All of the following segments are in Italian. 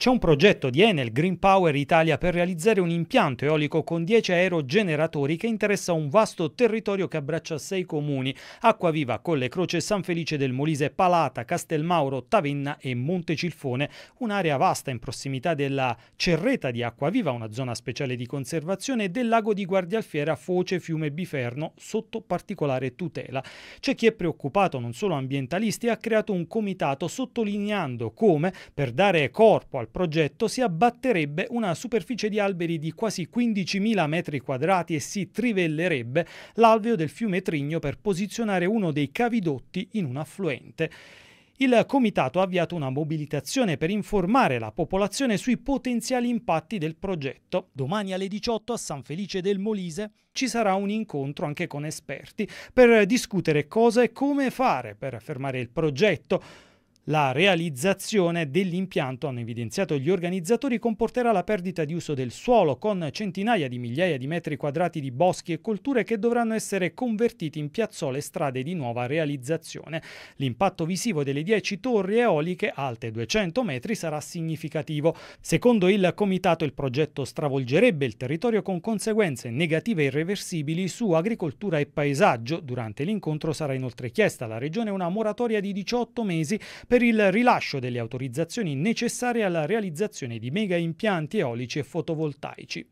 C'è un progetto di Enel Green Power Italia per realizzare un impianto eolico con 10 aerogeneratori che interessa un vasto territorio che abbraccia sei comuni, Acquaviva, Colle Croce, San Felice del Molise, Palata, Castelmauro, Tavenna e Montecilfone, un'area vasta in prossimità della Cerreta di Acquaviva, una zona speciale di conservazione, e del lago di Guardialfiera, Foce, Fiume Biferno, sotto particolare tutela. C'è chi è preoccupato, non solo ambientalisti, ha creato un comitato sottolineando come, per dare corpo al progetto si abbatterebbe una superficie di alberi di quasi 15.000 metri quadrati e si trivellerebbe l'alveo del fiume Trigno per posizionare uno dei cavidotti in un affluente. Il comitato ha avviato una mobilitazione per informare la popolazione sui potenziali impatti del progetto. Domani alle 18 a San Felice del Molise ci sarà un incontro anche con esperti per discutere cosa e come fare per fermare il progetto. La realizzazione dell'impianto, hanno evidenziato gli organizzatori, comporterà la perdita di uso del suolo con centinaia di migliaia di metri quadrati di boschi e colture che dovranno essere convertiti in piazzole e strade di nuova realizzazione. L'impatto visivo delle 10 torri eoliche alte 200 metri sarà significativo. Secondo il comitato il progetto stravolgerebbe il territorio con conseguenze negative e irreversibili su agricoltura e paesaggio. Durante l'incontro sarà inoltre chiesta alla Regione una moratoria di 18 mesi per il rilascio delle autorizzazioni necessarie alla realizzazione di mega impianti eolici e fotovoltaici.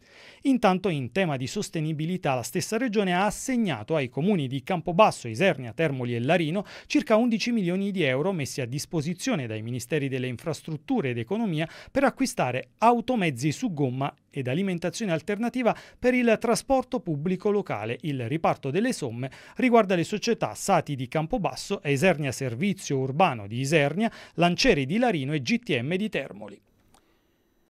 Intanto in tema di sostenibilità la stessa regione ha assegnato ai comuni di Campobasso, Isernia, Termoli e Larino circa 11 milioni di euro messi a disposizione dai ministeri delle infrastrutture ed economia per acquistare automezzi su gomma ed alimentazione alternativa per il trasporto pubblico locale. Il riparto delle somme riguarda le società Sati di Campobasso, Esernia Servizio Urbano di Isernia, Lanceri di Larino e GTM di Termoli.